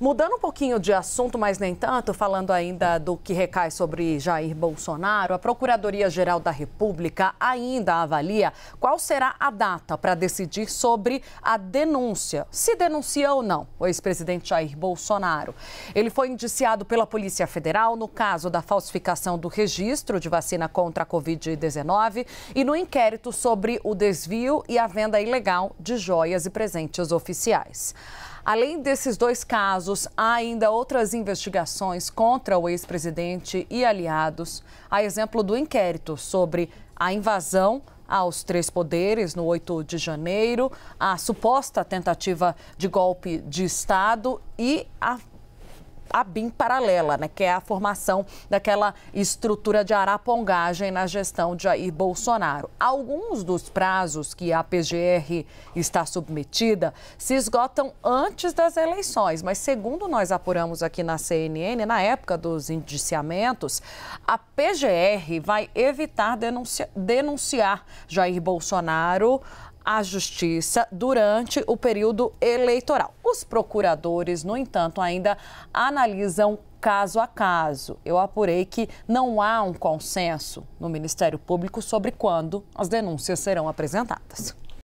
Mudando um pouquinho de assunto, mas nem tanto, falando ainda do que recai sobre Jair Bolsonaro, a Procuradoria-Geral da República ainda avalia qual será a data para decidir sobre a denúncia, se denuncia ou não o ex-presidente Jair Bolsonaro. Ele foi indiciado pela Polícia Federal no caso da falsificação do registro de vacina contra a Covid-19 e no inquérito sobre o desvio e a venda ilegal de joias e presentes oficiais. Além desses dois casos, há ainda outras investigações contra o ex-presidente e aliados, a exemplo do inquérito sobre a invasão aos três poderes no 8 de janeiro, a suposta tentativa de golpe de Estado e a a BIM paralela, né, que é a formação daquela estrutura de arapongagem na gestão de Jair Bolsonaro. Alguns dos prazos que a PGR está submetida se esgotam antes das eleições, mas segundo nós apuramos aqui na CNN, na época dos indiciamentos, a PGR vai evitar denunciar Jair Bolsonaro à justiça durante o período eleitoral. Os procuradores, no entanto, ainda analisam caso a caso. Eu apurei que não há um consenso no Ministério Público sobre quando as denúncias serão apresentadas.